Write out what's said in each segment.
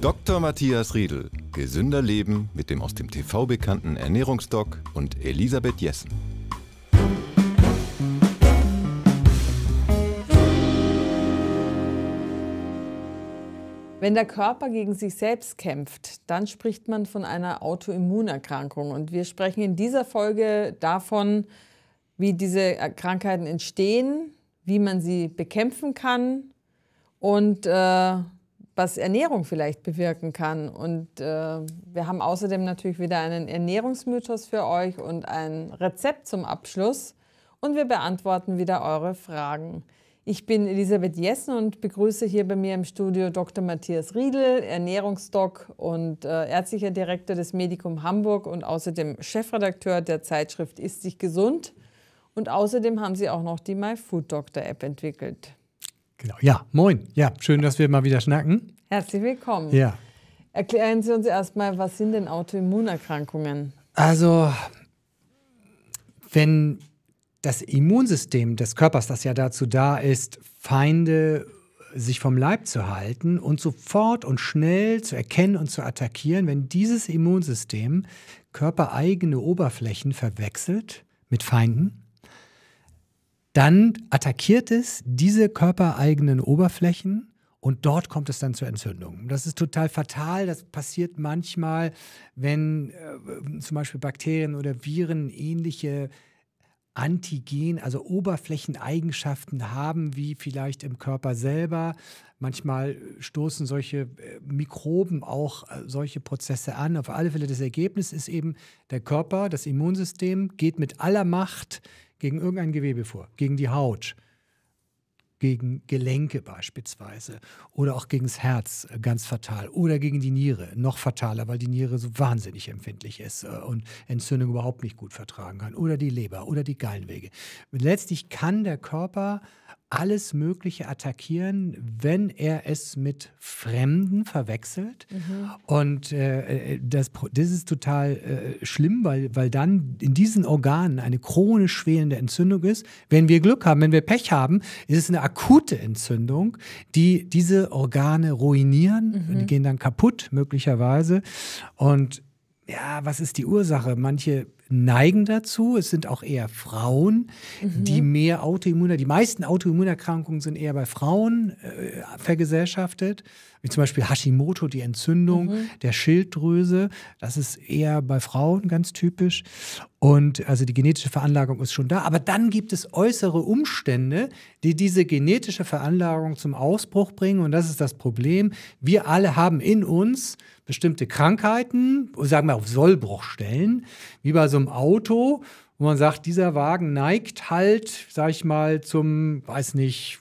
Dr. Matthias Riedel, gesünder Leben mit dem aus dem TV bekannten Ernährungsdoc und Elisabeth Jessen. Wenn der Körper gegen sich selbst kämpft, dann spricht man von einer Autoimmunerkrankung. Und wir sprechen in dieser Folge davon, wie diese Krankheiten entstehen, wie man sie bekämpfen kann und äh, was Ernährung vielleicht bewirken kann. Und äh, wir haben außerdem natürlich wieder einen Ernährungsmythos für euch und ein Rezept zum Abschluss. Und wir beantworten wieder eure Fragen. Ich bin Elisabeth Jessen und begrüße hier bei mir im Studio Dr. Matthias Riedel, Ernährungsdoc und äh, ärztlicher Direktor des Medikum Hamburg und außerdem Chefredakteur der Zeitschrift Ist sich gesund. Und außerdem haben sie auch noch die MyFood Doctor App entwickelt. Genau. Ja, moin. Ja, schön, dass wir mal wieder schnacken. Herzlich willkommen. Ja. Erklären Sie uns erstmal, was sind denn Autoimmunerkrankungen? Also, wenn das Immunsystem des Körpers, das ja dazu da ist, Feinde sich vom Leib zu halten und sofort und schnell zu erkennen und zu attackieren, wenn dieses Immunsystem körpereigene Oberflächen verwechselt mit Feinden, dann attackiert es diese körpereigenen Oberflächen und dort kommt es dann zur Entzündung. Das ist total fatal. Das passiert manchmal, wenn äh, zum Beispiel Bakterien oder Viren ähnliche Antigen, also Oberflächeneigenschaften haben, wie vielleicht im Körper selber. Manchmal stoßen solche äh, Mikroben auch äh, solche Prozesse an. Auf alle Fälle das Ergebnis ist eben, der Körper, das Immunsystem geht mit aller Macht gegen irgendein Gewebe vor, gegen die Haut, gegen Gelenke beispielsweise oder auch gegen das Herz äh, ganz fatal oder gegen die Niere noch fataler, weil die Niere so wahnsinnig empfindlich ist äh, und Entzündung überhaupt nicht gut vertragen kann oder die Leber oder die Gallenwege. Letztlich kann der Körper alles Mögliche attackieren, wenn er es mit Fremden verwechselt. Mhm. Und äh, äh das, das ist total äh, schlimm, weil, weil dann in diesen Organen eine chronisch schwelende Entzündung ist. Wenn wir Glück haben, wenn wir Pech haben, ist es eine akute Entzündung, die diese Organe ruinieren. Mhm. Die gehen dann kaputt, möglicherweise. Und ja, was ist die Ursache? Manche neigen dazu. Es sind auch eher Frauen, mhm. die mehr Autoimmuner, die meisten Autoimmunerkrankungen sind eher bei Frauen äh, vergesellschaftet, wie zum Beispiel Hashimoto, die Entzündung mhm. der Schilddrüse. Das ist eher bei Frauen ganz typisch. Und also die genetische Veranlagung ist schon da. Aber dann gibt es äußere Umstände, die diese genetische Veranlagung zum Ausbruch bringen. Und das ist das Problem. Wir alle haben in uns bestimmte Krankheiten, sagen wir auf Sollbruchstellen, wie bei so einem Auto, wo man sagt, dieser Wagen neigt halt, sag ich mal, zum, weiß nicht,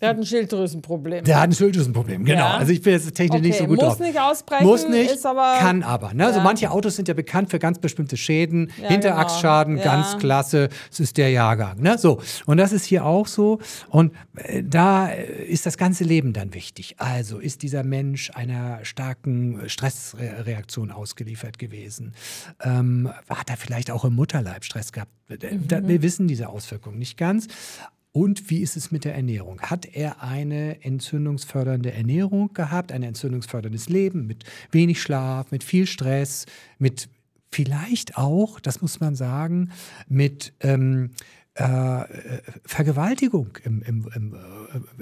der hat ein Schilddrüsenproblem. Der hat ein Schilddrüsenproblem, genau. Ja. Also ich bin jetzt technisch okay. nicht so gut Muss drauf. Muss nicht ausbrechen, Muss nicht, ist aber, kann aber. Ne? Also ja. manche Autos sind ja bekannt für ganz bestimmte Schäden. Ja, Hinterachsschaden, genau. ganz klasse. Das ist der Jahrgang. Ne? So. Und das ist hier auch so. Und äh, da äh, ist das ganze Leben dann wichtig. Also ist dieser Mensch einer starken äh, Stressreaktion ausgeliefert gewesen? Ähm, hat er vielleicht auch im Mutterleib Stress gehabt? Mhm. Da, wir wissen diese Auswirkungen nicht ganz. Und wie ist es mit der Ernährung? Hat er eine entzündungsfördernde Ernährung gehabt, ein entzündungsförderndes Leben mit wenig Schlaf, mit viel Stress, mit vielleicht auch, das muss man sagen, mit ähm, äh, Vergewaltigung im, im, im äh,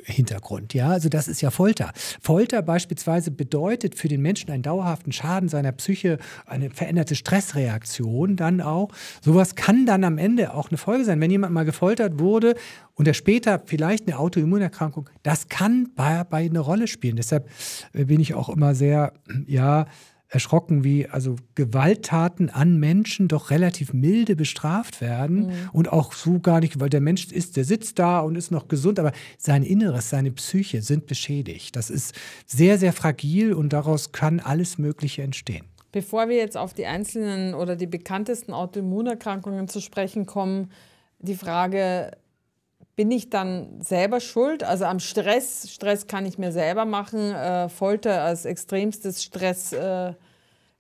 Hintergrund. Ja? Also das ist ja Folter. Folter beispielsweise bedeutet für den Menschen einen dauerhaften Schaden seiner Psyche, eine veränderte Stressreaktion dann auch. Sowas kann dann am Ende auch eine Folge sein. Wenn jemand mal gefoltert wurde und er später vielleicht eine Autoimmunerkrankung, das kann bei, bei eine Rolle spielen. Deshalb äh, bin ich auch immer sehr, ja, erschrocken, wie also Gewalttaten an Menschen doch relativ milde bestraft werden mhm. und auch so gar nicht, weil der Mensch ist, der sitzt da und ist noch gesund, aber sein Inneres, seine Psyche sind beschädigt. Das ist sehr, sehr fragil und daraus kann alles Mögliche entstehen. Bevor wir jetzt auf die einzelnen oder die bekanntesten Autoimmunerkrankungen zu sprechen kommen, die Frage, bin ich dann selber schuld? Also am Stress, Stress kann ich mir selber machen. Äh, Folter als extremstes Stress, äh,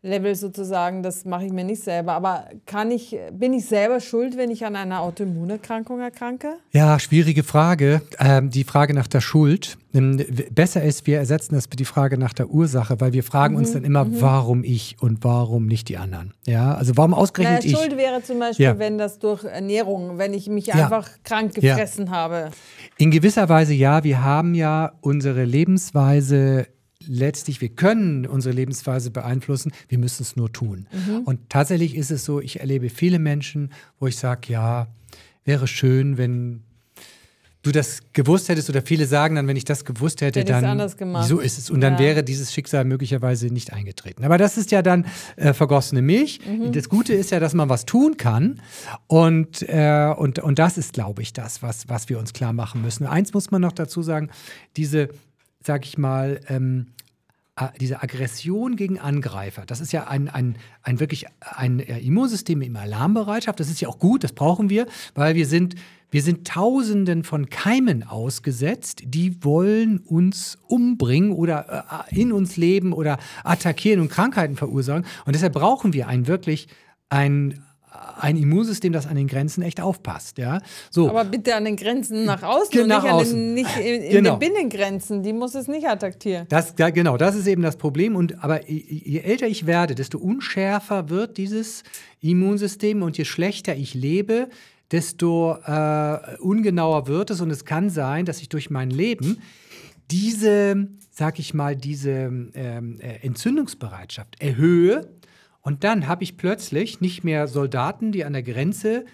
Level sozusagen, das mache ich mir nicht selber. Aber kann ich, bin ich selber schuld, wenn ich an einer Autoimmunerkrankung erkranke? Ja, schwierige Frage. Ähm, die Frage nach der Schuld. Ähm, besser ist, wir ersetzen das mit die Frage nach der Ursache, weil wir fragen mhm. uns dann immer, mhm. warum ich und warum nicht die anderen. Ja, also warum ausgerechnet ich? Schuld wäre zum Beispiel, ja. wenn das durch Ernährung, wenn ich mich ja. einfach krank gefressen ja. habe. In gewisser Weise ja. Wir haben ja unsere Lebensweise letztlich, wir können unsere Lebensweise beeinflussen, wir müssen es nur tun. Mhm. Und tatsächlich ist es so, ich erlebe viele Menschen, wo ich sage, ja, wäre schön, wenn du das gewusst hättest oder viele sagen dann, wenn ich das gewusst hätte, hätte dann so ist es und dann ja. wäre dieses Schicksal möglicherweise nicht eingetreten. Aber das ist ja dann äh, vergossene Milch. Mhm. Das Gute ist ja, dass man was tun kann und, äh, und, und das ist, glaube ich, das, was, was wir uns klar machen müssen. Eins muss man noch dazu sagen, diese sage ich mal, ähm, diese Aggression gegen Angreifer, das ist ja ein, ein, ein wirklich ein äh, Immunsystem im Alarmbereitschaft. Das ist ja auch gut, das brauchen wir, weil wir sind, wir sind Tausenden von Keimen ausgesetzt, die wollen uns umbringen oder äh, in uns leben oder attackieren und Krankheiten verursachen. Und deshalb brauchen wir ein wirklich ein, ein Immunsystem, das an den Grenzen echt aufpasst. Ja? So. Aber bitte an den Grenzen nach außen, Ge nach nicht, außen. Den, nicht in, in genau. den Binnengrenzen, die muss es nicht attackieren. Das, ja, genau, das ist eben das Problem. Und, aber je, je älter ich werde, desto unschärfer wird dieses Immunsystem und je schlechter ich lebe, desto äh, ungenauer wird es. Und es kann sein, dass ich durch mein Leben diese, sag ich mal, diese ähm, äh, Entzündungsbereitschaft erhöhe und dann habe ich plötzlich nicht mehr Soldaten, die an der Grenze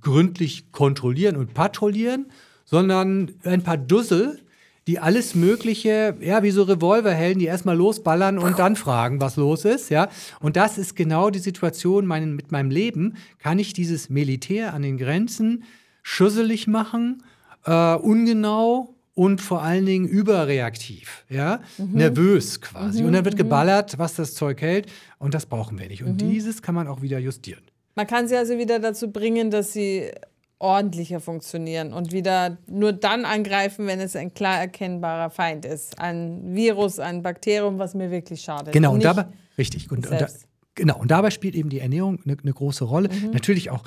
gründlich kontrollieren und patrouillieren, sondern ein paar Dussel, die alles Mögliche, ja, wie so Revolverhelden, die erstmal losballern und dann fragen, was los ist, ja. Und das ist genau die Situation mein, mit meinem Leben. Kann ich dieses Militär an den Grenzen schüsselig machen, äh, ungenau, und vor allen Dingen überreaktiv, ja, mhm. nervös quasi. Mhm. Und dann mhm, wird mhm. geballert, was das Zeug hält und das brauchen wir nicht. Und mhm. dieses kann man auch wieder justieren. Man kann sie also wieder dazu bringen, dass sie ordentlicher funktionieren und wieder nur dann angreifen, wenn es ein klar erkennbarer Feind ist. Ein Virus, ein Bakterium, was mir wirklich schadet. Genau, und, und dabei, richtig, und, und da, genau, und dabei spielt eben die Ernährung eine ne große Rolle. Mhm. Natürlich auch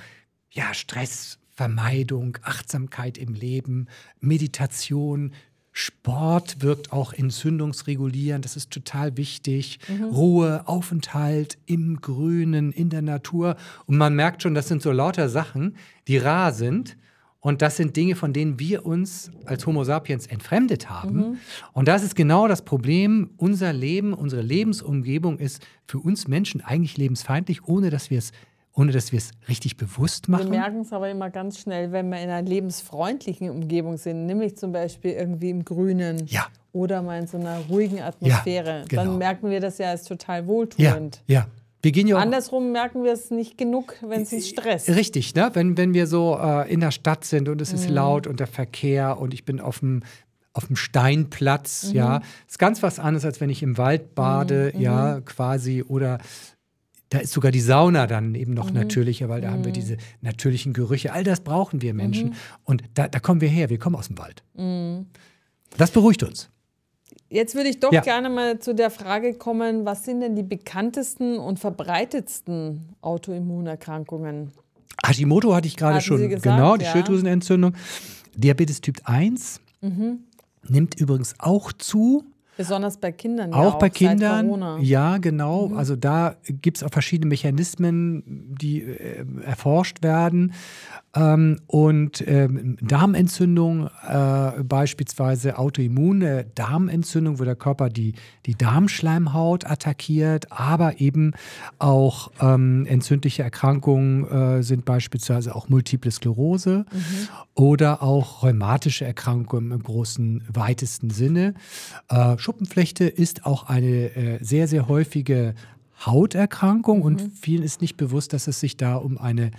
ja, Stress, Vermeidung, Achtsamkeit im Leben, Meditation, Sport wirkt auch entzündungsregulierend, das ist total wichtig. Mhm. Ruhe, Aufenthalt im Grünen, in der Natur. Und man merkt schon, das sind so lauter Sachen, die rar sind. Und das sind Dinge, von denen wir uns als Homo sapiens entfremdet haben. Mhm. Und das ist genau das Problem. Unser Leben, unsere Lebensumgebung ist für uns Menschen eigentlich lebensfeindlich, ohne dass wir es ohne dass wir es richtig bewusst machen. Wir merken es aber immer ganz schnell, wenn wir in einer lebensfreundlichen Umgebung sind, nämlich zum Beispiel irgendwie im Grünen ja. oder mal in so einer ruhigen Atmosphäre. Ja, genau. Dann merken wir das ja als total wohltuend. Ja, ja. Wir gehen ja Andersrum merken wir es nicht genug, wenn es uns stresst. Richtig, ne? wenn, wenn wir so äh, in der Stadt sind und es mhm. ist laut und der Verkehr und ich bin auf dem auf dem Steinplatz, mhm. ja, ist ganz was anderes, als wenn ich im Wald bade, mhm. ja, mhm. quasi oder da ist sogar die Sauna dann eben noch mhm. natürlicher, weil da mhm. haben wir mhm. diese natürlichen Gerüche. All das brauchen wir Menschen. Mhm. Und da, da, kommen wir her, wir kommen aus dem Wald. Mhm. Das beruhigt uns. Jetzt würde ich doch ja. gerne mal zu der Frage kommen, was sind denn die bekanntesten und verbreitetsten Autoimmunerkrankungen? Hashimoto hatte ich gerade schon. Gesagt, genau, die ja. Schilddrüsenentzündung. Diabetes Typ 1 mhm. nimmt übrigens auch zu Besonders bei Kindern. Auch, ja auch bei Kindern. Ja, genau. Mhm. Also da gibt es auch verschiedene Mechanismen, die äh, erforscht werden. Ähm, und ähm, Darmentzündung, äh, beispielsweise autoimmune Darmentzündung, wo der Körper die, die Darmschleimhaut attackiert, aber eben auch ähm, entzündliche Erkrankungen äh, sind beispielsweise auch Multiple Sklerose mhm. oder auch rheumatische Erkrankungen im großen, weitesten Sinne. Äh, Schuppenflechte ist auch eine äh, sehr, sehr häufige Hauterkrankung mhm. und vielen ist nicht bewusst, dass es sich da um eine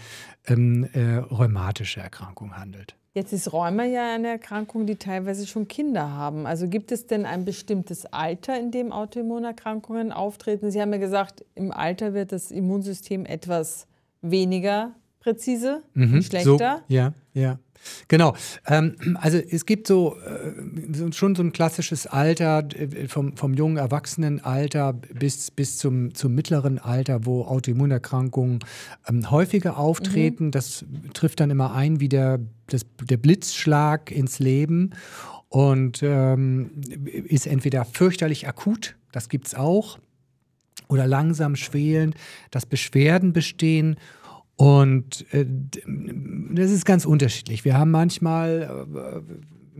ähm, äh, rheumatische Erkrankung handelt. Jetzt ist Rheuma ja eine Erkrankung, die teilweise schon Kinder haben. Also gibt es denn ein bestimmtes Alter, in dem Autoimmunerkrankungen auftreten? Sie haben ja gesagt, im Alter wird das Immunsystem etwas weniger präzise, mhm. schlechter. So, ja, ja. Genau. Ähm, also es gibt äh, so, schon so ein klassisches Alter, äh, vom, vom jungen Erwachsenenalter bis, bis zum, zum mittleren Alter, wo Autoimmunerkrankungen ähm, häufiger auftreten. Mhm. Das trifft dann immer ein wie der, das, der Blitzschlag ins Leben und ähm, ist entweder fürchterlich akut, das gibt es auch, oder langsam schwelend, dass Beschwerden bestehen und äh, das ist ganz unterschiedlich. Wir haben manchmal. Äh,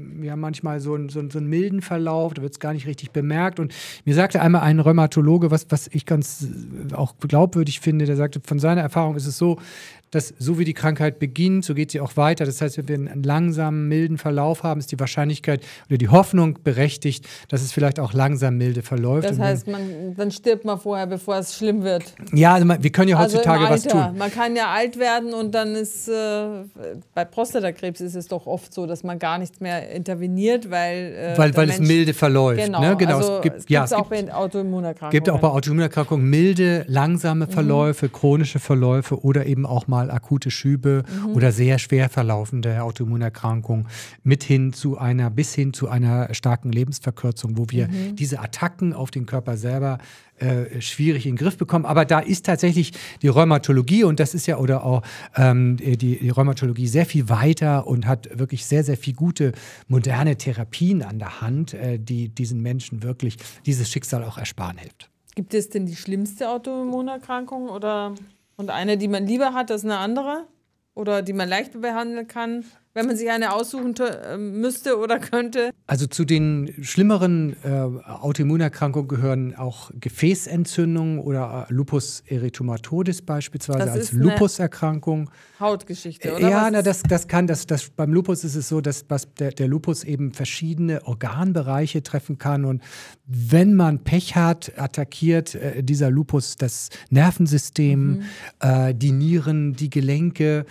wir haben manchmal so einen, so, so einen milden Verlauf, da wird es gar nicht richtig bemerkt. Und mir sagte einmal ein Rheumatologe, was, was ich ganz äh, auch glaubwürdig finde, der sagte, von seiner Erfahrung ist es so, dass so wie die Krankheit beginnt, so geht sie auch weiter. Das heißt, wenn wir einen langsamen, milden Verlauf haben, ist die Wahrscheinlichkeit oder die Hoffnung berechtigt, dass es vielleicht auch langsam milde verläuft. Das heißt, man, dann stirbt man vorher, bevor es schlimm wird. Ja, also man, wir können ja also heutzutage also was tun. Man kann ja alt werden und dann ist, äh, bei Prostatakrebs ist es doch oft so, dass man gar nichts mehr interveniert, weil... Äh, weil weil Mensch, es milde verläuft. Genau, ne? genau. genau also es gibt es ja, es auch gibt, bei Autoimmunerkrankungen. gibt auch bei Autoimmunerkrankungen milde, langsame mhm. Verläufe, mhm. chronische Verläufe oder eben auch mal mal akute Schübe mhm. oder sehr schwer verlaufende Autoimmunerkrankungen mit hin zu einer, bis hin zu einer starken Lebensverkürzung, wo wir mhm. diese Attacken auf den Körper selber äh, schwierig in den Griff bekommen. Aber da ist tatsächlich die Rheumatologie und das ist ja oder auch ähm, die, die, Rheumatologie sehr viel weiter und hat wirklich sehr, sehr viel gute moderne Therapien an der Hand, äh, die diesen Menschen wirklich dieses Schicksal auch ersparen hilft. Gibt es denn die schlimmste Autoimmunerkrankung oder und eine, die man lieber hat als eine andere? Oder die man leichter behandeln kann? wenn man sich eine aussuchen äh, müsste oder könnte? Also zu den schlimmeren äh, Autoimmunerkrankungen gehören auch Gefäßentzündungen oder äh, Lupus erythematodes beispielsweise das als Lupuserkrankung. Hautgeschichte, äh, oder? Ja, na, das, das kann, das, das, beim Lupus ist es so, dass was der, der Lupus eben verschiedene Organbereiche treffen kann und wenn man Pech hat, attackiert äh, dieser Lupus das Nervensystem, mhm. äh, die Nieren, die Gelenke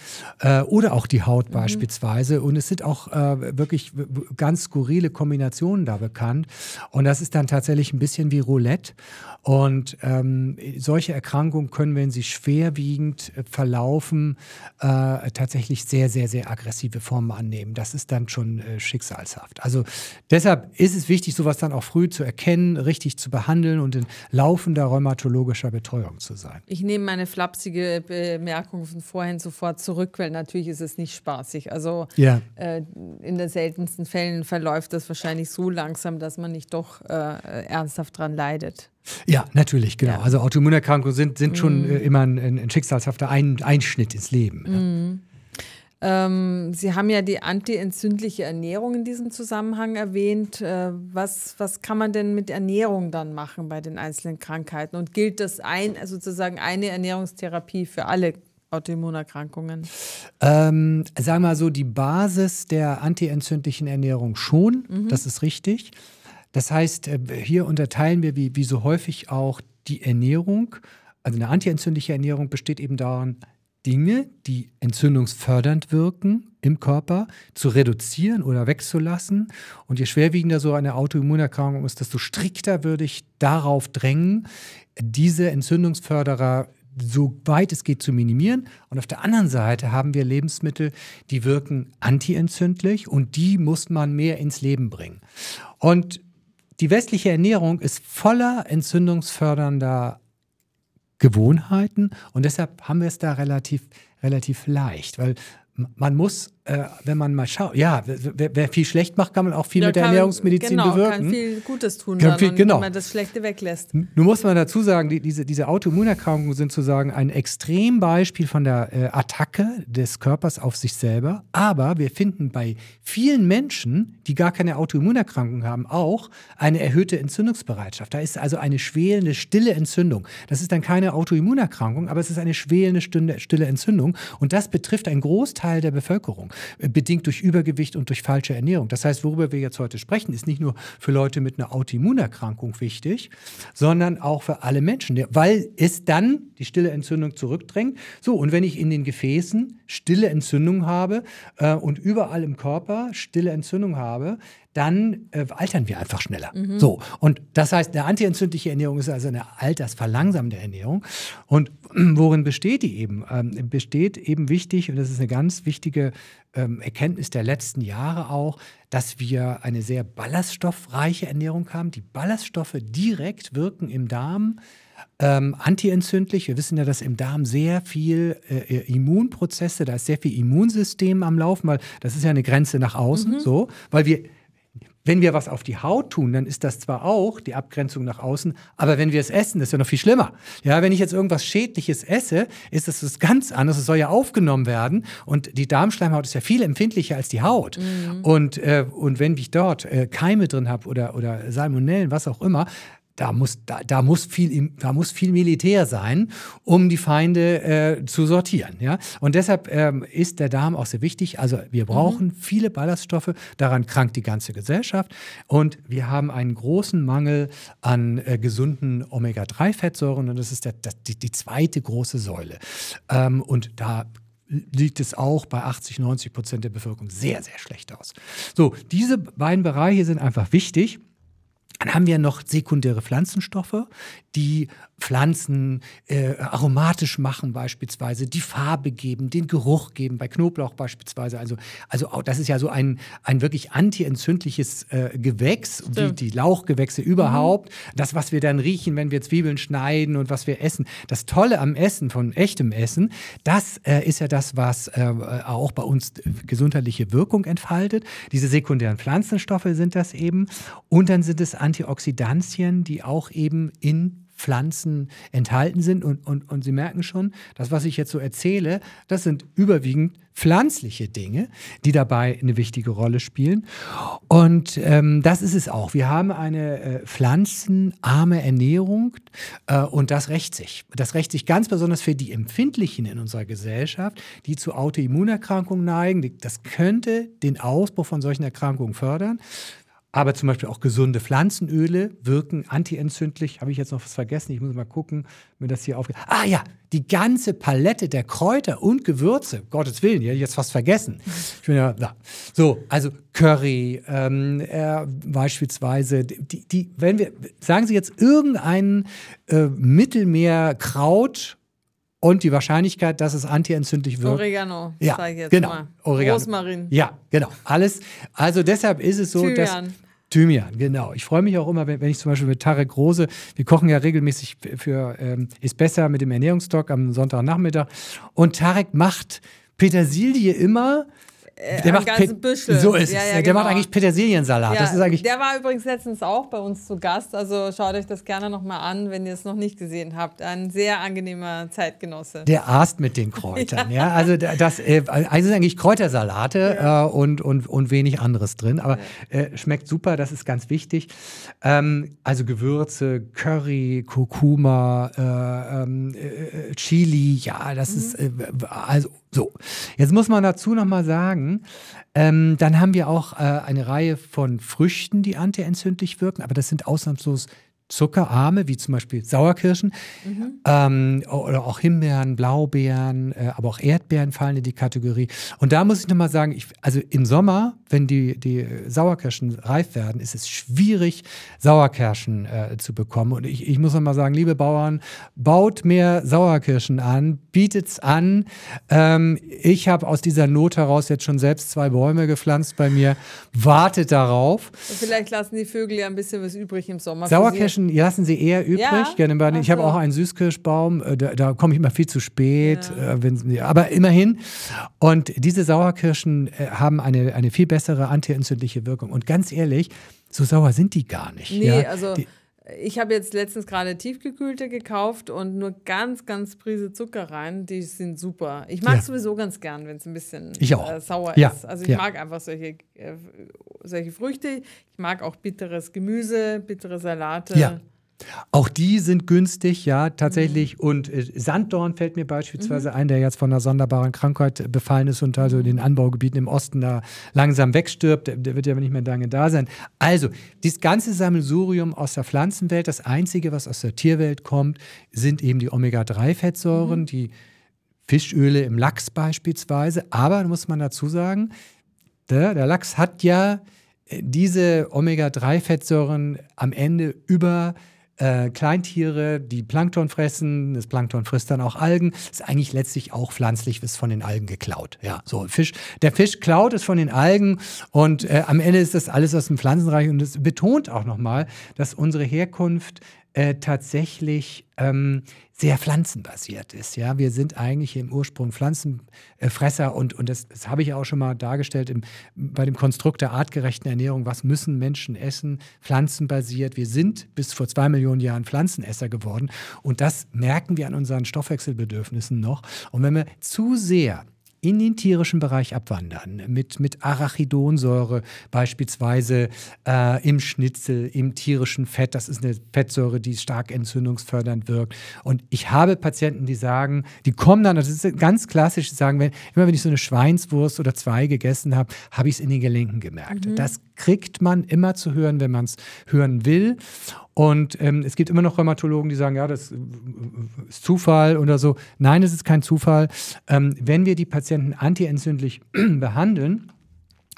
oder auch die Haut mhm. beispielsweise. Weise. Und es sind auch äh, wirklich ganz skurrile Kombinationen da bekannt. Und das ist dann tatsächlich ein bisschen wie Roulette. Und ähm, solche Erkrankungen können, wenn sie schwerwiegend äh, verlaufen, äh, tatsächlich sehr, sehr, sehr aggressive Formen annehmen. Das ist dann schon äh, schicksalshaft. Also deshalb ist es wichtig, sowas dann auch früh zu erkennen, richtig zu behandeln und in laufender rheumatologischer Betreuung zu sein. Ich nehme meine flapsige Bemerkung von vorhin sofort zurück, weil natürlich ist es nicht spaßig. Also ja. äh, in den seltensten Fällen verläuft das wahrscheinlich so langsam, dass man nicht doch äh, ernsthaft dran leidet. Ja, natürlich, genau. Ja. Also Autoimmunerkrankungen sind, sind mhm. schon mm. äh, immer ein, ein schicksalshafter ein Einschnitt ins Leben. Mhm. Sie haben ja die antientzündliche Ernährung in diesem Zusammenhang erwähnt. Äh, was, was kann man denn mit Ernährung dann machen bei den einzelnen Krankheiten? Und gilt das ein, also sozusagen eine Ernährungstherapie für alle Autoimmunerkrankungen? Ähm, sagen wir mal so, die Basis der antientzündlichen Ernährung schon, mhm. das ist richtig. Das heißt, äh, hier unterteilen wir, wie, wie so häufig auch, die Ernährung. Also eine antientzündliche Ernährung besteht eben darin, Dinge, die entzündungsfördernd wirken im Körper, zu reduzieren oder wegzulassen. Und je schwerwiegender so eine Autoimmunerkrankung ist, desto strikter würde ich darauf drängen, diese Entzündungsförderer so weit es geht zu minimieren. Und auf der anderen Seite haben wir Lebensmittel, die wirken antientzündlich und die muss man mehr ins Leben bringen. Und die westliche Ernährung ist voller entzündungsfördernder Gewohnheiten und deshalb haben wir es da relativ, relativ leicht, weil man muss äh, wenn man mal schaut, ja, wer, wer, viel schlecht macht, kann man auch viel ja, mit der Ernährungsmedizin genau, bewirken. Kann viel Gutes tun, kann viel, genau. wenn man das Schlechte weglässt. Nun muss man dazu sagen, die, diese, diese Autoimmunerkrankungen sind sozusagen ein Extrembeispiel von der äh, Attacke des Körpers auf sich selber. Aber wir finden bei vielen Menschen, die gar keine Autoimmunerkrankung haben, auch eine erhöhte Entzündungsbereitschaft. Da ist also eine schwelende, stille Entzündung. Das ist dann keine Autoimmunerkrankung, aber es ist eine schwelende, stille Entzündung. Und das betrifft einen Großteil der Bevölkerung bedingt durch Übergewicht und durch falsche Ernährung. Das heißt, worüber wir jetzt heute sprechen, ist nicht nur für Leute mit einer Autoimmunerkrankung wichtig, sondern auch für alle Menschen, weil es dann die stille Entzündung zurückdrängt. So, und wenn ich in den Gefäßen stille Entzündung habe äh, und überall im Körper stille Entzündung habe, dann äh, altern wir einfach schneller. Mhm. So, und das heißt, eine antientzündliche Ernährung ist also eine altersverlangsamende Ernährung. Und worin besteht die eben? Ähm, besteht eben wichtig, und das ist eine ganz wichtige ähm, Erkenntnis der letzten Jahre auch, dass wir eine sehr ballaststoffreiche Ernährung haben. Die Ballaststoffe direkt wirken im Darm. Ähm, antientzündlich. Wir wissen ja, dass im Darm sehr viel äh, äh Immunprozesse, da ist sehr viel Immunsystem am Laufen, weil das ist ja eine Grenze nach außen, mhm. so, weil wir wenn wir was auf die Haut tun, dann ist das zwar auch die Abgrenzung nach außen, aber wenn wir es essen, ist ja noch viel schlimmer. Ja, wenn ich jetzt irgendwas Schädliches esse, ist das was ganz anderes. Es soll ja aufgenommen werden und die Darmschleimhaut ist ja viel empfindlicher als die Haut. Mhm. Und, äh, und wenn ich dort äh, Keime drin habe oder, oder Salmonellen, was auch immer, da muss, da, da muss, viel, da muss viel Militär sein, um die Feinde äh, zu sortieren. Ja? Und deshalb ähm, ist der Darm auch sehr wichtig. Also wir mhm. brauchen mhm. viele Ballaststoffe, daran krankt die ganze Gesellschaft. Und wir haben einen großen Mangel an äh, gesunden Omega-3-Fettsäuren und das ist der, der, die, die, zweite große Säule. Ähm, und da liegt es auch bei 80, 90 Prozent der Bevölkerung sehr, sehr schlecht aus. So, diese beiden Bereiche sind einfach wichtig. Dann haben wir noch sekundäre Pflanzenstoffe, die Pflanzen äh, aromatisch machen beispielsweise, die Farbe geben, den Geruch geben, bei Knoblauch beispielsweise. Also, also auch, das ist ja so ein, ein wirklich anti-entzündliches äh, Gewächs, wie die Lauchgewächse überhaupt. Mhm. Das, was wir dann riechen, wenn wir Zwiebeln schneiden und was wir essen. Das Tolle am Essen, von echtem Essen, das äh, ist ja das, was äh, auch bei uns gesundheitliche Wirkung entfaltet. Diese sekundären Pflanzenstoffe sind das eben. Und dann sind es Antioxidantien, die auch eben in Pflanzen enthalten sind. Und, und, und Sie merken schon, das, was ich jetzt so erzähle, das sind überwiegend pflanzliche Dinge, die dabei eine wichtige Rolle spielen. Und ähm, das ist es auch. Wir haben eine äh, pflanzenarme Ernährung äh, und das rächt sich. Das rächt sich ganz besonders für die Empfindlichen in unserer Gesellschaft, die zu Autoimmunerkrankungen neigen. Das könnte den Ausbruch von solchen Erkrankungen fördern aber zum Beispiel auch gesunde Pflanzenöle wirken antientzündlich. Habe ich jetzt noch was vergessen? Ich muss mal gucken, wenn das hier aufgeht. Ah ja, die ganze Palette der Kräuter und Gewürze. Gottes Willen, ich jetzt fast vergessen. Ich bin ja, da. So, also Curry ähm, äh, beispielsweise. Die, die, wenn wir, sagen Sie jetzt irgendein äh, Mittelmeerkraut und die Wahrscheinlichkeit, dass es antientzündlich wird. Oregano, ja, sag ich jetzt genau. mal. Oregano. Rosmarin. Ja, genau. Alles. Also deshalb ist es so, Thymian. dass. Thymian, genau. Ich freue mich auch immer, wenn, wenn ich zum Beispiel mit Tarek Rose, wir kochen ja regelmäßig für ähm, Ist besser mit dem Ernährungstalk am Sonntagnachmittag. Und Tarek macht Petersilie immer äh, der macht ganzen Büschel. So ist ja, es. Ja, der genau. macht eigentlich Petersiliensalat. Ja, das ist eigentlich der war übrigens letztens auch bei uns zu Gast. Also schaut euch das gerne nochmal an, wenn ihr es noch nicht gesehen habt. Ein sehr angenehmer Zeitgenosse. Der aßt mit den Kräutern. ja. also das äh, also sind eigentlich Kräutersalate äh, und, und, und wenig anderes drin. Aber äh, schmeckt super, das ist ganz wichtig. Ähm, also Gewürze, Curry, Kurkuma, äh, ähm, äh, äh, Chili, ja, das mhm. ist also so. Jetzt muss man dazu nochmal sagen, sagen. Ähm, dann haben wir auch äh, eine Reihe von Früchten, die antientzündlich wirken, aber das sind ausnahmslos zuckerarme, wie zum Beispiel Sauerkirschen mhm. ähm, oder auch Himbeeren, Blaubeeren, äh, aber auch Erdbeeren fallen in die Kategorie. Und da muss ich nochmal sagen, ich, also im Sommer wenn die, die Sauerkirschen reif werden, ist es schwierig, Sauerkirschen äh, zu bekommen. Und ich, ich muss nochmal sagen, liebe Bauern, baut mehr Sauerkirschen an, bietet's an. Ähm, ich habe aus dieser Not heraus jetzt schon selbst zwei Bäume gepflanzt bei mir. Wartet darauf. Und vielleicht lassen die Vögel ja ein bisschen was übrig im Sommer. Sauerkirschen lassen sie eher übrig. Ja? Gerne bei, ich habe auch einen Süßkirschbaum, äh, da, da komme ich immer viel zu spät. Ja. Äh, wenn, aber immerhin. Und diese Sauerkirschen äh, haben eine, eine viel bessere bessere antientzündliche Wirkung. Und ganz ehrlich, so sauer sind die gar nicht. Nee, ja? also die, ich habe jetzt letztens gerade tiefgekühlte gekauft und nur ganz, ganz Prise Zucker rein. Die sind super. Ich mag ja. sowieso ganz gern, wenn es ein bisschen äh, sauer ja. ist. Also ich ja. mag einfach solche, äh, solche Früchte. Ich mag auch bitteres Gemüse, bittere Salate. Ja. Auch die sind günstig, ja, tatsächlich. Mhm. Und äh, Sanddorn fällt mir beispielsweise mhm. ein, der jetzt von einer sonderbaren Krankheit befallen ist und also in den mhm. Anbaugebieten im Osten da langsam wegstirbt. Der, der wird ja nicht mehr lange da sein. Also, dieses ganze Sammelsurium aus der Pflanzenwelt, das Einzige, was aus der Tierwelt kommt, sind eben die Omega-3-Fettsäuren, mhm. die Fischöle im Lachs beispielsweise. Aber, muss man dazu sagen, der, der Lachs hat ja äh, diese Omega-3-Fettsäuren am Ende über äh, Kleintiere, die Plankton fressen. Das Plankton frisst dann auch Algen. Ist eigentlich letztlich auch pflanzlich, ist von den Algen geklaut. Ja, so Fisch. Der Fisch klaut es von den Algen und äh, am Ende ist das alles aus dem Pflanzenreich und es betont auch nochmal, dass unsere Herkunft äh, tatsächlich ähm, sehr pflanzenbasiert ist. Ja, wir sind eigentlich im Ursprung Pflanzenfresser und, und das, das habe ich auch schon mal dargestellt im, bei dem Konstrukt der artgerechten Ernährung. Was müssen Menschen essen? Pflanzenbasiert. Wir sind bis vor zwei Millionen Jahren Pflanzenesser geworden und das merken wir an unseren Stoffwechselbedürfnissen noch. Und wenn wir zu sehr in den tierischen Bereich abwandern. Mit, mit Arachidonsäure beispielsweise äh, im Schnitzel, im tierischen Fett. Das ist eine Fettsäure, die stark entzündungsfördernd wirkt. Und ich habe Patienten, die sagen, die kommen dann, das ist ganz klassisch, die sagen, wenn, immer wenn ich so eine Schweinswurst oder zwei gegessen habe, habe ich es in den Gelenken gemerkt. Mhm. Das kriegt man immer zu hören, wenn man es hören will. Und ähm, es gibt immer noch Rheumatologen, die sagen, ja, das ist Zufall oder so. Nein, es ist kein Zufall. Ähm, wenn wir die Patienten antientzündlich behandeln,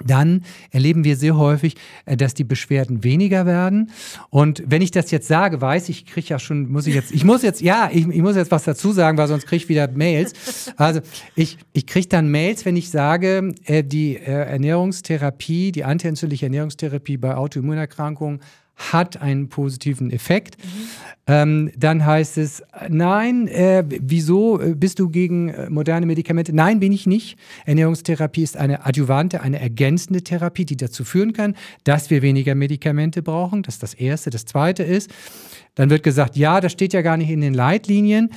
dann erleben wir sehr häufig, äh, dass die Beschwerden weniger werden. Und wenn ich das jetzt sage, weiß ich, kriege ja schon, muss ich jetzt, ich muss jetzt, ja, ich, ich muss jetzt was dazu sagen, weil sonst kriege ich wieder Mails. Also ich, ich kriege dann Mails, wenn ich sage, äh, die äh, Ernährungstherapie, die antientzündliche Ernährungstherapie bei Autoimmunerkrankungen hat einen positiven Effekt. Mhm ähm, dann heißt es, äh, nein, äh, wieso äh, bist du gegen äh, moderne Medikamente? Nein, bin ich nicht. Ernährungstherapie ist eine adjuvante, eine ergänzende Therapie, die dazu führen kann, dass wir weniger Medikamente brauchen. Das ist das Erste. Das Zweite ist, dann wird gesagt, ja, das steht ja gar nicht in den Leitlinien. Und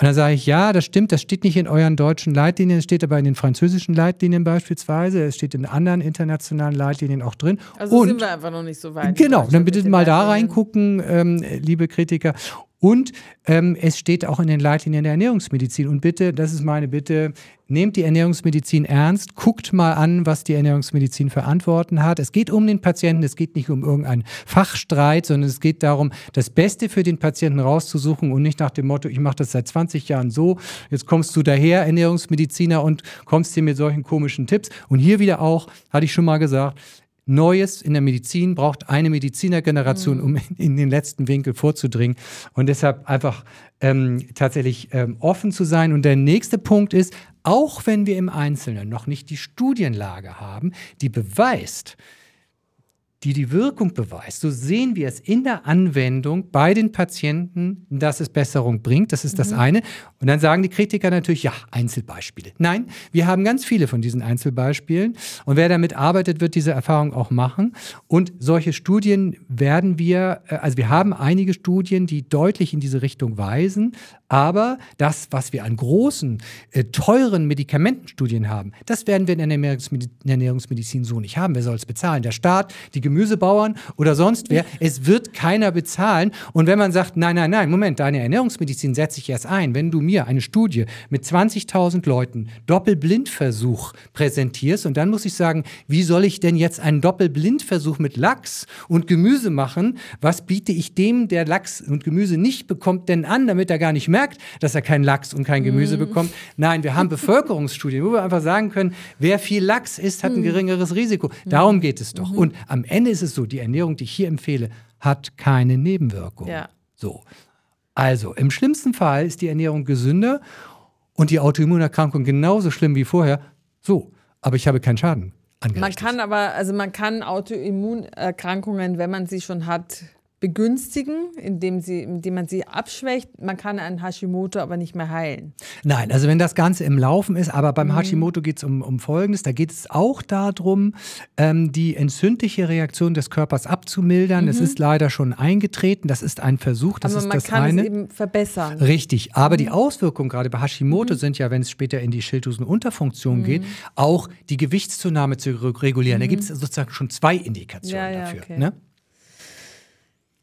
dann sage ich, ja, das stimmt, das steht nicht in euren deutschen Leitlinien, es steht aber in den französischen Leitlinien beispielsweise, es steht in anderen internationalen Leitlinien auch drin. Also Und, sind wir einfach noch nicht so weit. Genau, dann bitte mal da reingucken, ähm, liebe Kritiker weiter. Und ähm, es steht auch in den Leitlinien der Ernährungsmedizin. Und bitte, das ist meine Bitte, nehmt die Ernährungsmedizin ernst, guckt mal an, was die Ernährungsmedizin für Antworten hat. Es geht um den Patienten, es geht nicht um irgendeinen Fachstreit, sondern es geht darum, das Beste für den Patienten rauszusuchen und nicht nach dem Motto, ich mache das seit 20 Jahren so, jetzt kommst du daher, Ernährungsmediziner, und kommst hier mit solchen komischen Tipps. Und hier wieder auch, hatte ich schon mal gesagt, Neues in der Medizin braucht eine Medizinergeneration, mhm. um in den letzten Winkel vorzudringen. Und deshalb einfach ähm, tatsächlich ähm, offen zu sein. Und der nächste Punkt ist, auch wenn wir im Einzelnen noch nicht die Studienlage haben, die beweist, die die Wirkung beweist, so sehen wir es in der Anwendung bei den Patienten, dass es Besserung bringt. Das ist mhm. das eine. Und dann sagen die Kritiker natürlich, ja, Einzelbeispiele. Nein, wir haben ganz viele von diesen Einzelbeispielen. Und wer damit arbeitet, wird diese Erfahrung auch machen. Und solche Studien werden wir, äh, also wir haben einige Studien, die deutlich in diese Richtung weisen. Aber das, was wir an großen, äh, teuren Medikamentenstudien haben, das werden wir in der Ernährungsmedizin so nicht haben. Wer soll es bezahlen? Der Staat, die Gemüsebauern oder sonst wer. Es wird keiner bezahlen. Und wenn man sagt, nein, nein, nein, Moment, deine Ernährungsmedizin setze ich erst ein, wenn du mir mir eine Studie mit 20.000 Leuten Doppelblindversuch präsentierst und dann muss ich sagen, wie soll ich denn jetzt einen Doppelblindversuch mit Lachs und Gemüse machen? Was biete ich dem, der Lachs und Gemüse nicht bekommt, denn an, damit er gar nicht merkt, dass er keinen Lachs und kein Gemüse mm. bekommt? Nein, wir haben Bevölkerungsstudien, wo wir einfach sagen können, wer viel Lachs isst, hat ein mhm. geringeres Risiko. Mhm. Darum geht es doch. Mhm. Und am Ende ist es so, die Ernährung, die ich hier empfehle, hat keine Nebenwirkungen. Ja. So. Also, im schlimmsten Fall ist die Ernährung gesünder und die Autoimmunerkrankung genauso schlimm wie vorher. So, aber ich habe keinen Schaden. Man kann aber, also man kann Autoimmunerkrankungen, wenn man sie schon hat, begünstigen, indem, sie, indem man sie abschwächt. Man kann einen Hashimoto aber nicht mehr heilen. Nein, also wenn das Ganze im Laufen ist, aber beim mhm. Hashimoto geht es um, um Folgendes. Da geht es auch darum, ähm, die entzündliche Reaktion des Körpers abzumildern. Mhm. Das ist leider schon eingetreten. Das ist ein Versuch, das aber ist man das kann eine. Es eben verbessern. Richtig, aber mhm. die Auswirkungen gerade bei Hashimoto mhm. sind ja, wenn es später in die Schilddrüsenunterfunktion mhm. geht, auch die Gewichtszunahme zu regulieren. Da mhm. gibt es sozusagen schon zwei Indikationen ja, ja, dafür. Okay. Ne?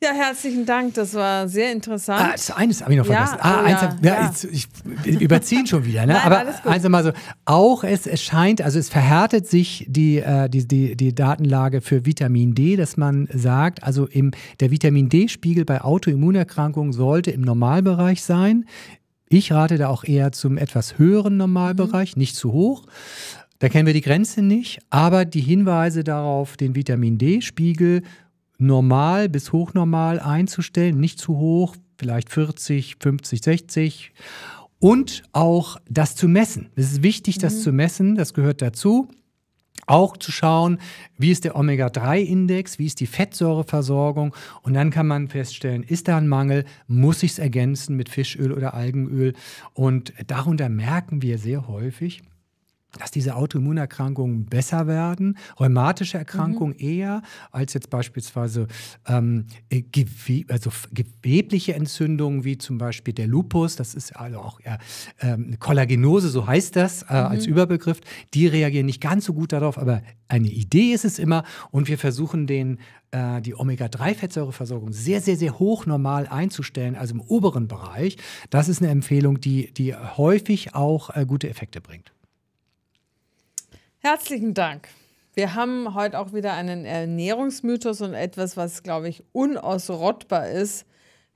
Ja, herzlichen Dank, das war sehr interessant. Ah, das eines habe ich noch vergessen. Ja, ah, oh, eins, ja, ja, Ich, ich überziehen schon wieder, ne? Nein, aber eins mal so, auch es, es scheint, also es verhärtet sich die, äh, die, die, die Datenlage für Vitamin D, dass man sagt, also im, der Vitamin D-Spiegel bei Autoimmunerkrankungen sollte im Normalbereich sein. Ich rate da auch eher zum etwas höheren Normalbereich, mhm. nicht zu hoch. Da kennen wir die Grenze nicht, aber die Hinweise darauf, den Vitamin D-Spiegel normal bis hochnormal einzustellen, nicht zu hoch, vielleicht 40, 50, 60 und auch das zu messen. Es ist wichtig, das mhm. zu messen, das gehört dazu. Auch zu schauen, wie ist der Omega-3-Index, wie ist die Fettsäureversorgung und dann kann man feststellen, ist da ein Mangel, muss ich es ergänzen mit Fischöl oder Algenöl und darunter merken wir sehr häufig, dass diese Autoimmunerkrankungen besser werden, rheumatische Erkrankungen mhm. eher als jetzt beispielsweise ähm, äh, gewe also gewebliche Entzündungen wie zum Beispiel der Lupus, das ist also auch eher, ähm, Kollagenose, so heißt das äh, mhm. als Überbegriff, die reagieren nicht ganz so gut darauf, aber eine Idee ist es immer und wir versuchen den äh, die Omega-3-Fettsäureversorgung sehr, sehr, sehr hoch normal einzustellen, also im oberen Bereich. Das ist eine Empfehlung, die, die häufig auch äh, gute Effekte bringt. Herzlichen Dank. Wir haben heute auch wieder einen Ernährungsmythos und etwas, was, glaube ich, unausrottbar ist,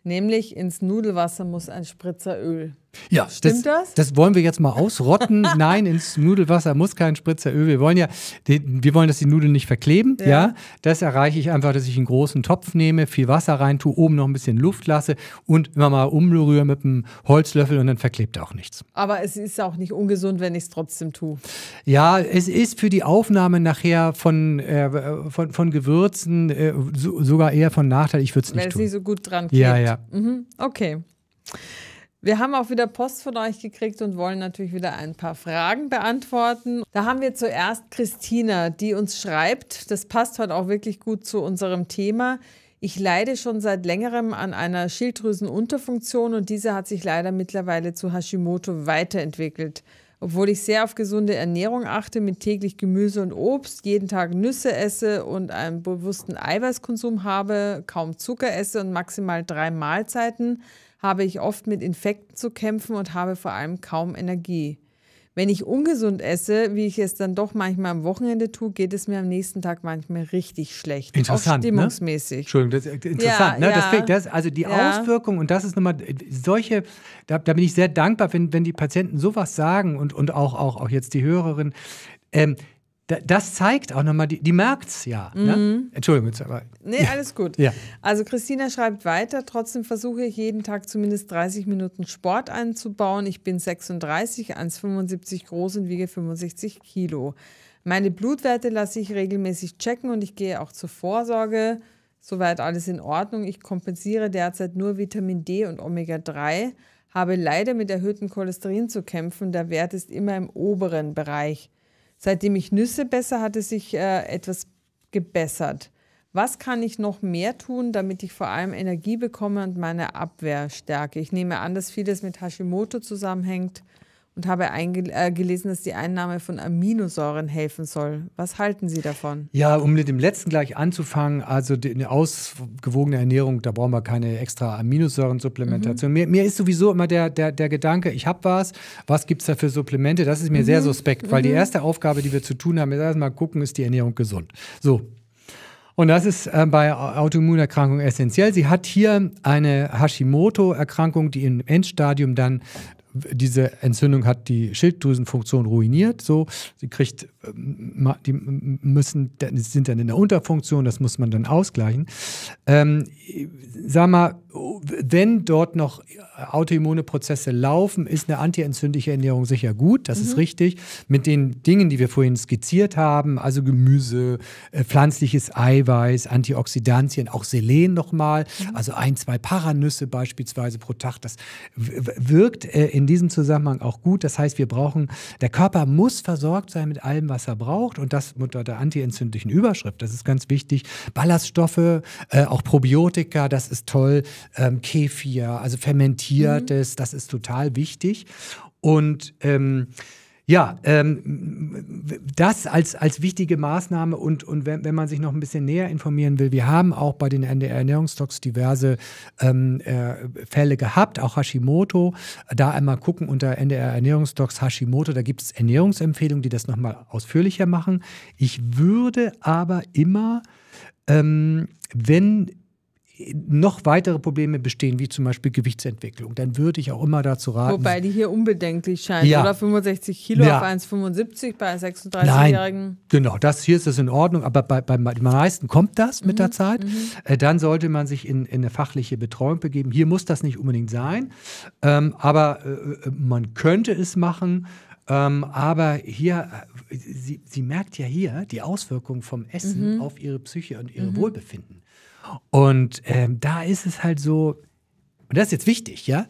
nämlich ins Nudelwasser muss ein Spritzer Öl. Ja, stimmt das, das? Das wollen wir jetzt mal ausrotten. Nein, ins Nudelwasser muss kein Spritzer Öl. Wir wollen ja, wir wollen, dass die Nudeln nicht verkleben. Ja. ja. das erreiche ich einfach, dass ich einen großen Topf nehme, viel Wasser rein tue, oben noch ein bisschen Luft lasse und immer mal umrühre mit einem Holzlöffel und dann verklebt auch nichts. Aber es ist auch nicht ungesund, wenn ich es trotzdem tue. Ja, es ist für die Aufnahme nachher von, äh, von, von Gewürzen äh, so, sogar eher von Nachteil. Ich würde es nicht tun. Weil es nicht so gut dran klebt. Ja, ja. Mhm. Okay. Wir haben auch wieder Post von euch gekriegt und wollen natürlich wieder ein paar Fragen beantworten. Da haben wir zuerst Christina, die uns schreibt, das passt heute auch wirklich gut zu unserem Thema. Ich leide schon seit längerem an einer Schilddrüsenunterfunktion und diese hat sich leider mittlerweile zu Hashimoto weiterentwickelt. Obwohl ich sehr auf gesunde Ernährung achte, mit täglich Gemüse und Obst, jeden Tag Nüsse esse und einen bewussten Eiweißkonsum habe, kaum Zucker esse und maximal drei Mahlzeiten, habe ich oft mit Infekten zu kämpfen und habe vor allem kaum Energie. Wenn ich ungesund esse, wie ich es dann doch manchmal am Wochenende tue, geht es mir am nächsten Tag manchmal richtig schlecht. Interessant. Auch ne? stimmungsmäßig. Ne? Entschuldigung, das, ist interessant. Ja, ne? ja. Das, das, also die ja. Auswirkungen, und das ist nochmal, äh, solche, da, da, bin ich sehr dankbar, wenn, wenn die Patienten sowas sagen und, und auch, auch, auch jetzt die Hörerin. Ähm, das zeigt auch nochmal, die, die merkt es ja. Ne? Mhm. Ne? Entschuldigung, jetzt aber. Nee, alles gut. Ja. Also Christina schreibt weiter, trotzdem versuche ich jeden Tag zumindest 30 Minuten Sport einzubauen. Ich bin 36, 1,75 groß und wiege 65 Kilo. Meine Blutwerte lasse ich regelmäßig checken und ich gehe auch zur Vorsorge. Soweit alles in Ordnung. Ich kompensiere derzeit nur Vitamin D und Omega 3, habe leider mit erhöhtem Cholesterin zu kämpfen. Der Wert ist immer im oberen Bereich. Seitdem ich Nüsse besser hatte sich äh, etwas gebessert. Was kann ich noch mehr tun, damit ich vor allem Energie bekomme und meine Abwehr stärke? Ich nehme an, dass vieles mit Hashimoto zusammenhängt und habe äh, gelesen, dass die Einnahme von Aminosäuren helfen soll. Was halten Sie davon? Ja, um mit dem letzten gleich anzufangen, also die, eine ausgewogene Ernährung, da brauchen wir keine extra Aminosäurensupplementation. Mhm. Mir, mir, ist sowieso immer der, der, der Gedanke, ich habe was, was gibt es da für Supplemente? Das ist mir mhm. sehr suspekt, weil mhm. die erste Aufgabe, die wir zu tun haben, ist erstmal gucken, ist die Ernährung gesund. So, und das ist äh, bei Autoimmunerkrankungen essentiell. Sie hat hier eine Hashimoto-Erkrankung, die im Endstadium dann diese Entzündung hat die Schilddrüsenfunktion ruiniert. So, sie kriegt, ähm, die müssen, sind dann in der Unterfunktion, das muss man dann ausgleichen. Ähm, sag mal, wenn dort noch autoimmune Prozesse laufen, ist eine antientzündliche Ernährung sicher gut, das mhm. ist richtig. Mit den Dingen, die wir vorhin skizziert haben, also Gemüse, äh, pflanzliches Eiweiß, Antioxidantien, auch Selen nochmal, mhm. also ein, zwei Paranüsse beispielsweise pro Tag, das wirkt äh, in diesem Zusammenhang auch gut. Das heißt, wir brauchen, der Körper muss versorgt sein mit allem, was er braucht und das unter der antientzündlichen Überschrift, das ist ganz wichtig. Ballaststoffe, äh, auch Probiotika, das ist toll ähm, Kefir, also fermentiertes, mhm. das ist total wichtig. Und ähm, ja, ähm, das als, als wichtige Maßnahme und, und wenn, wenn man sich noch ein bisschen näher informieren will, wir haben auch bei den NDR Ernährungstocks diverse ähm, äh, Fälle gehabt, auch Hashimoto. Da einmal gucken unter NDR Ernährungstocks Hashimoto, da gibt es Ernährungsempfehlungen, die das nochmal ausführlicher machen. Ich würde aber immer, ähm, wenn noch weitere Probleme bestehen, wie zum Beispiel Gewichtsentwicklung, dann würde ich auch immer dazu raten. Wobei die hier unbedenklich scheinen, ja. oder 65 Kilo ja. auf 1,75 bei 36-Jährigen. Genau, das hier ist das in Ordnung, aber bei, bei, bei meisten kommt das mit mhm. der Zeit. Mhm. Äh, dann sollte man sich in, in, eine fachliche Betreuung begeben. Hier muss das nicht unbedingt sein, ähm, aber äh, äh man könnte es machen. Ähm, aber hier, äh, sie, sie merkt ja hier die Auswirkungen vom Essen mhm. auf ihre Psyche und ihre mhm. Wohlbefinden. Und ähm, da ist es halt so, und das ist jetzt wichtig, ja,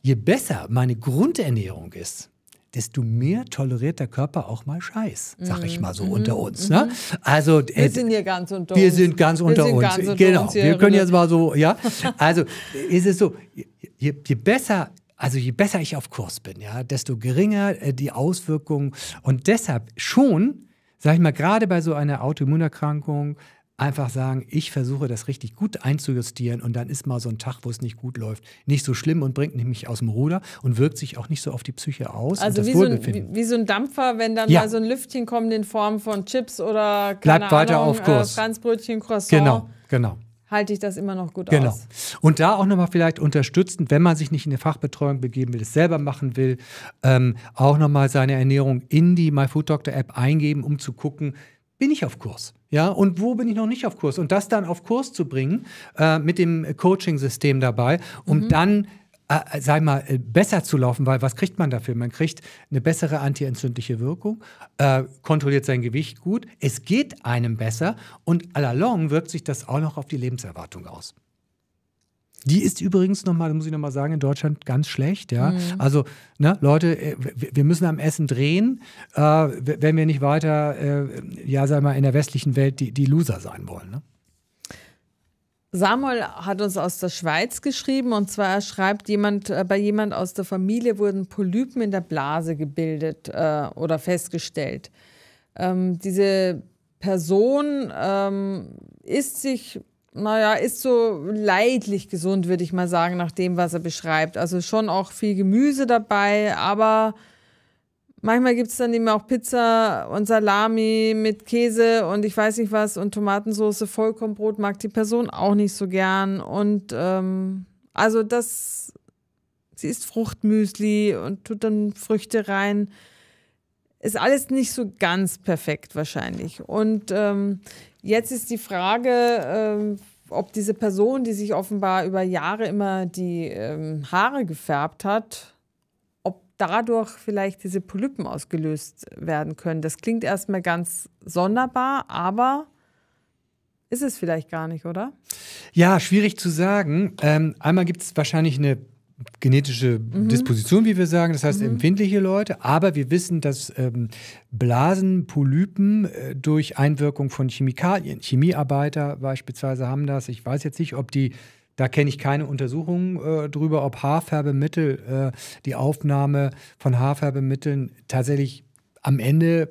je besser meine Grundernährung ist, desto mehr toleriert der Körper auch mal Scheiß, sag ich mhm, mal so mhm. unter uns. Mhm. Ne? Also, äh, wir sind hier ganz unter wir uns. Sind ganz unter wir sind uns. ganz unter genau, uns. genau, wir können ne? jetzt mal so, ja. Also ist es so, je, je besser also je besser ich auf Kurs bin, ja, desto geringer äh, die Auswirkungen. Und deshalb schon, sage ich mal, gerade bei so einer Autoimmunerkrankung, einfach sagen, ich versuche das richtig gut einzujustieren und dann ist mal so ein Tag, wo es nicht gut läuft, nicht so schlimm und bringt mich aus dem Ruder und wirkt sich auch nicht so auf die Psyche aus. Also wie so, ein, wie, wie, so ein, Dampfer, wenn dann ja. mal so ein Lüftchen kommt in Form von Chips oder keine Bleibt weiter auf Kurs. Äh, Franzbrötchen, Croissant. Genau, genau halte ich das immer noch gut genau. aus. Genau. Und da auch nochmal vielleicht unterstützend, wenn man sich nicht in eine Fachbetreuung begeben will, es selber machen will, ähm, auch nochmal seine Ernährung in die MyFoodDoctor App eingeben, um zu gucken, bin ich auf Kurs? Ja, und wo bin ich noch nicht auf Kurs? Und das dann auf Kurs zu bringen äh, mit dem Coaching-System dabei, um mhm. dann äh, sei mal, äh, besser zu laufen, weil was kriegt man dafür? Man kriegt eine bessere antientzündliche Wirkung, äh, kontrolliert sein Gewicht gut, es geht einem besser und allalong wirkt sich das auch noch auf die Lebenserwartung aus. Die ist übrigens nochmal, muss ich nochmal sagen, in Deutschland ganz schlecht. Ja? Mhm. Also, ne, Leute, äh, wir müssen am Essen drehen, äh, wenn wir nicht weiter, äh, ja, sag mal, in der westlichen Welt die, die Loser sein wollen. Ne? Samuel hat uns aus der Schweiz geschrieben und zwar schreibt jemand, äh, bei jemand aus der Familie wurden Polypen in der Blase gebildet äh, oder festgestellt. Ähm, diese Person ähm, ist sich naja, ist so leidlich gesund, würde ich mal sagen, nach dem, was er beschreibt. Also schon auch viel Gemüse dabei, aber manchmal gibt es dann eben auch Pizza und Salami mit Käse und ich weiß nicht was und Tomatensoße, Vollkornbrot mag die Person auch nicht so gern. Und ähm, also das, sie isst Fruchtmüsli und tut dann Früchte rein ist alles nicht so ganz perfekt wahrscheinlich. Und ähm, jetzt ist die Frage, ähm, ob diese Person, die sich offenbar über Jahre immer die ähm, Haare gefärbt hat, ob dadurch vielleicht diese Polypen ausgelöst werden können. Das klingt erstmal ganz sonderbar, aber ist es vielleicht gar nicht, oder? Ja, schwierig zu sagen. Ähm, einmal gibt es wahrscheinlich eine genetische mhm. Disposition, wie wir sagen, das heißt mhm. empfindliche Leute, aber wir wissen, dass ähm, Blasen, äh, durch Einwirkung von Chemikalien, Chemiearbeiter beispielsweise haben das, ich weiß jetzt nicht, ob die da kenne ich keine Untersuchungen äh, drüber, ob Haarfärbemittel, äh, die Aufnahme von Haarfärbemitteln tatsächlich am Ende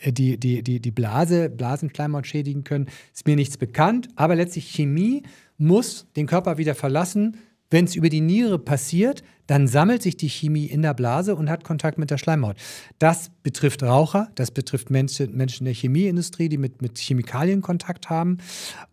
äh, die, die, die, die Blase, Blasenkleinmaut schädigen können. Ist mir nichts bekannt, aber letztlich Chemie muss den Körper wieder verlassen, wenn es über die Niere passiert, dann sammelt sich die Chemie in der Blase und hat Kontakt mit der Schleimhaut. Das betrifft Raucher, das betrifft Menschen, Menschen der Chemieindustrie, die mit, mit Chemikalien Kontakt haben.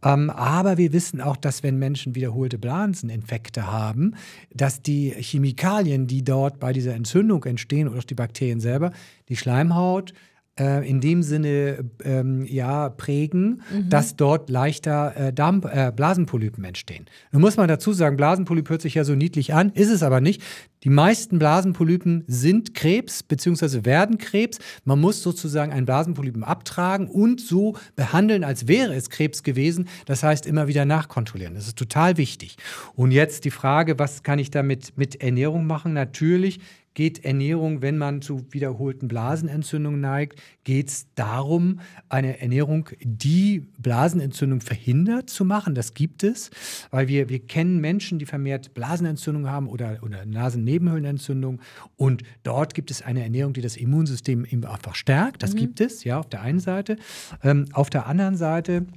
Ähm, aber wir wissen auch, dass wenn Menschen wiederholte Blaseninfekte haben, dass die Chemikalien, die dort bei dieser Entzündung entstehen oder auch die Bakterien selber, die Schleimhaut äh, in dem Sinne ähm, ja, prägen, mhm. dass dort leichter äh, Darm, äh, Blasenpolypen entstehen. Nun muss man dazu sagen, Blasenpolyp hört sich ja so niedlich an, ist es aber nicht. Die meisten Blasenpolypen sind Krebs bzw. werden Krebs. Man muss sozusagen einen Blasenpolypen abtragen und so behandeln, als wäre es Krebs gewesen. Das heißt, immer wieder nachkontrollieren. Das ist total wichtig. Und jetzt die Frage, was kann ich damit mit Ernährung machen? Natürlich geht Ernährung, wenn man zu wiederholten Blasenentzündungen neigt, geht es darum, eine Ernährung, die Blasenentzündung verhindert, zu machen. Das gibt es, weil wir, wir kennen Menschen, die vermehrt Blasenentzündung haben oder, oder Nasennebenhöhlenentzündung. Und dort gibt es eine Ernährung, die das Immunsystem einfach stärkt. Das mhm. gibt es, ja, auf der einen Seite. Ähm, auf der anderen Seite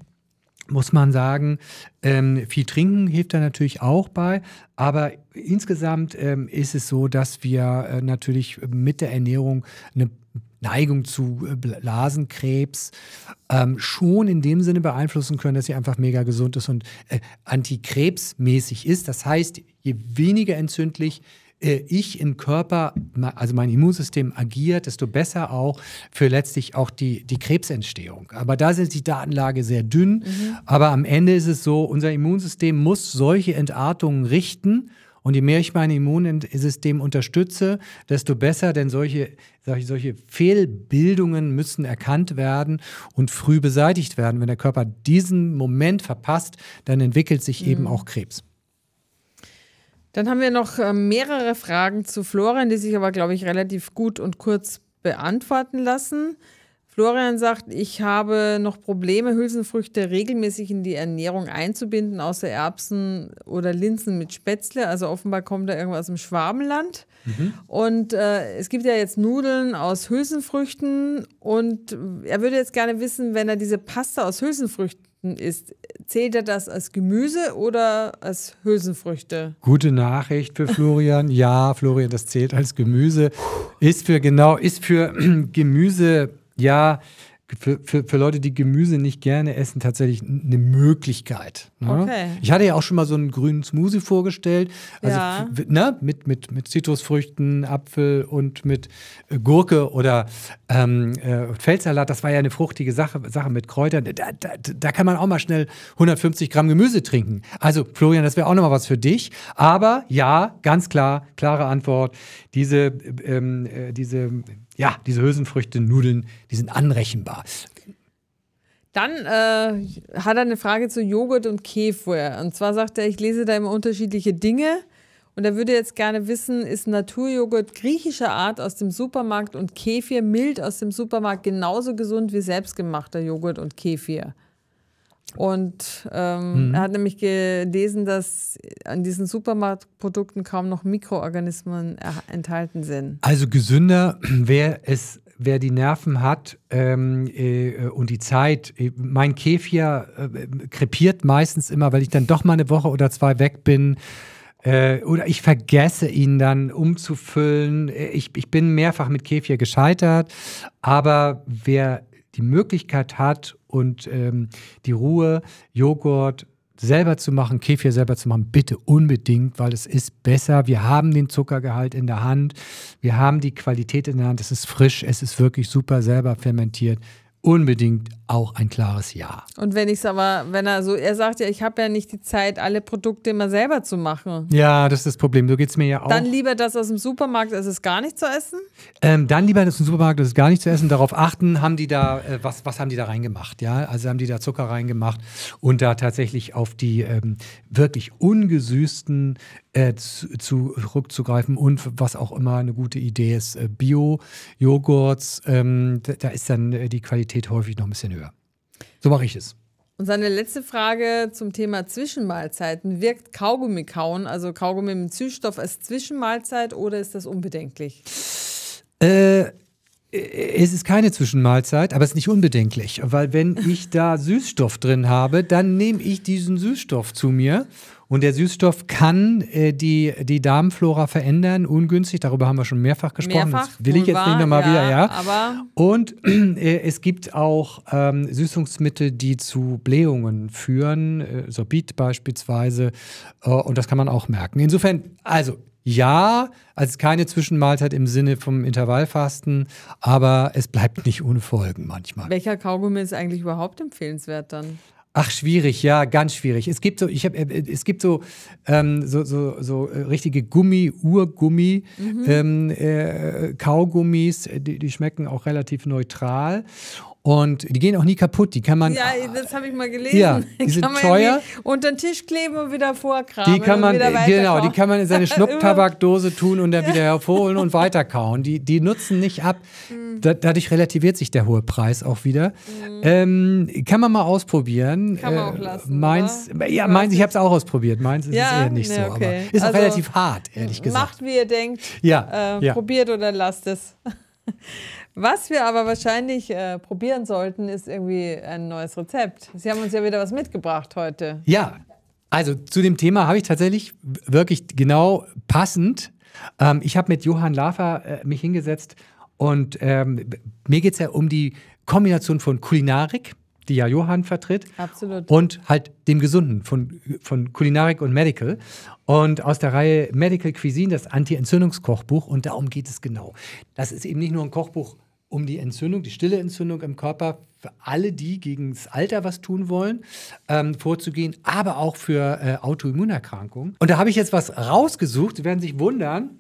muss man sagen, ähm, viel trinken hilft da natürlich auch bei. Aber insgesamt ähm, ist es so, dass wir äh, natürlich mit der Ernährung eine Neigung zu äh, Blasenkrebs ähm, schon in dem Sinne beeinflussen können, dass sie einfach mega gesund ist und äh, antikrebsmäßig ist. Das heißt, je weniger entzündlich, äh, ich im Körper, also mein Immunsystem agiert, desto besser auch für letztlich auch die, die Krebsentstehung. Aber da sind die Datenlage sehr dünn. Mhm. Aber am Ende ist es so, unser Immunsystem muss solche Entartungen richten. Und je mehr ich mein Immunsystem unterstütze, desto besser, denn solche, solche, solche Fehlbildungen müssen erkannt werden und früh beseitigt werden. Wenn der Körper diesen Moment verpasst, dann entwickelt sich mhm. eben auch Krebs. Dann haben wir noch ähm, mehrere Fragen zu Florian, die sich aber, glaube ich, relativ gut und kurz beantworten lassen. Florian sagt, ich habe noch Probleme, Hülsenfrüchte regelmäßig in die Ernährung einzubinden, außer Erbsen oder Linsen mit Spätzle. Also offenbar kommt da irgendwas im Schwabenland. Mhm. Und äh, es gibt ja jetzt Nudeln aus Hülsenfrüchten. Und er würde jetzt gerne wissen, wenn er diese Pasta aus Hülsenfrüchten isst. Zählt er das als Gemüse oder als Hülsenfrüchte? Gute Nachricht für Florian. ja, Florian, das zählt als Gemüse. Ist für genau, ist für Gemüse, ja, für, für, für Leute, die Gemüse nicht gerne essen, tatsächlich eine Möglichkeit. Ne? Okay. Ich hatte ja auch schon mal so einen grünen Smoothie vorgestellt. Also ja. ne? mit, mit, mit Zitrusfrüchten, Apfel und mit äh, Gurke oder ähm, äh, Feldsalat. Das war ja eine fruchtige Sache, Sache mit Kräutern. Da, da, da kann man auch mal schnell 150 Gramm Gemüse trinken. Also, Florian, das wäre auch nochmal was für dich. Aber ja, ganz klar, klare Antwort. Diese, ähm, äh, diese ja, diese Hülsenfrüchte, Nudeln, die sind anrechenbar. Dann äh, hat er eine Frage zu Joghurt und Kefir. Und zwar sagt er, ich lese da immer unterschiedliche Dinge. Und er würde jetzt gerne wissen, ist Naturjoghurt griechischer Art aus dem Supermarkt und Kefir mild aus dem Supermarkt genauso gesund wie selbstgemachter Joghurt und Kefir? Und ähm, mhm. er hat nämlich gelesen, dass an diesen Supermarktprodukten kaum noch Mikroorganismen enthalten sind. Also gesünder wäre es, wer die Nerven hat ähm, äh, und die Zeit. Mein Käfir äh, krepiert meistens immer, weil ich dann doch mal eine Woche oder zwei weg bin. Äh, oder ich vergesse ihn dann umzufüllen. Ich, ich bin mehrfach mit Käfir gescheitert. Aber wer die Möglichkeit hat und ähm, die Ruhe, Joghurt selber zu machen, Kefir selber zu machen, bitte unbedingt, weil es ist besser. Wir haben den Zuckergehalt in der Hand, wir haben die Qualität in der Hand, es ist frisch, es ist wirklich super selber fermentiert. Unbedingt auch ein klares Ja. Und wenn ich es aber, wenn er so, er sagt ja, ich habe ja nicht die Zeit, alle Produkte immer selber zu machen. Ja, das ist das Problem. So geht es mir ja auch. Dann lieber das aus dem Supermarkt, ist gar nicht zu essen? Ähm, dann lieber das aus dem Supermarkt, ist gar nicht zu essen. Darauf achten, haben die da, äh, was, was haben die da reingemacht? Ja, also haben die da Zucker reingemacht und da tatsächlich auf die ähm, wirklich ungesüßten äh, zurückzugreifen und was auch immer eine gute Idee ist, äh, Bio-Joghurts, ähm, da ist dann äh, die Qualität häufig noch ein bisschen höher. So mache ich es. Und seine letzte Frage zum Thema Zwischenmahlzeiten. Wirkt Kaugummi kauen, also Kaugummi mit Süßstoff als Zwischenmahlzeit oder ist das unbedenklich? Äh, es ist keine Zwischenmahlzeit, aber es ist nicht unbedenklich, weil wenn ich da Süßstoff drin habe, dann nehme ich diesen Süßstoff zu mir und der Süßstoff kann äh, die, die Darmflora verändern, ungünstig. Darüber haben wir schon mehrfach gesprochen. Mehrfach, das will ich jetzt nicht nochmal ja, wieder, ja. Aber und äh, es gibt auch ähm, Süßungsmittel, die zu Blähungen führen, äh, Sorbit beispielsweise. Äh, und das kann man auch merken. Insofern, also ja, als keine Zwischenmahlzeit im Sinne vom Intervallfasten, aber es bleibt nicht ohne Folgen manchmal. Welcher Kaugummi ist eigentlich überhaupt empfehlenswert dann? Ach, schwierig, ja, ganz schwierig. Es gibt so, ich hab, äh, es gibt so, ähm, so, so, so äh, richtige Gummi, Urgummi, mhm. ähm, äh, Kaugummis, die, die schmecken auch relativ neutral. Und die gehen auch nie kaputt. Die kann man. Ja, das habe ich mal gelesen. Ja, die sind teuer. Und den Tisch kleben und wieder vorkramen. Die kann man, äh, genau, die kann man in seine Schnupptabakdose tun und dann wieder hervorholen und weiterkauen. Die, die nutzen nicht ab. Mm. Da, dadurch relativiert sich der hohe Preis auch wieder. Mhm. Ähm, kann man mal ausprobieren. Kann man auch äh, lassen. Meins, äh, ja, meins, ich habe es auch ausprobiert. Meins ist ja? es eher nicht nee, so. Okay. Aber ist also, auch relativ hart, ehrlich gesagt. Macht, wie ihr denkt. Ja. Äh, ja. Probiert oder lasst es. Was wir aber wahrscheinlich äh, probieren sollten, ist irgendwie ein neues Rezept. Sie haben uns ja wieder was mitgebracht heute. Ja, also zu dem Thema habe ich tatsächlich wirklich genau passend. Ähm, ich habe mit Johann Lafer äh, mich hingesetzt und ähm, mir geht es ja um die Kombination von Kulinarik die ja Johann vertritt. Absolut. Und halt dem Gesunden von, von Kulinarik und Medical. Und aus der Reihe Medical Cuisine, das Anti-Entzündungskochbuch. Und darum geht es genau. Das ist eben nicht nur ein Kochbuch um die Entzündung, die stille Entzündung im Körper für alle, die gegen das Alter was tun wollen, ähm, vorzugehen, aber auch für äh, Autoimmunerkrankungen. Und da habe ich jetzt was rausgesucht. Sie werden sich wundern,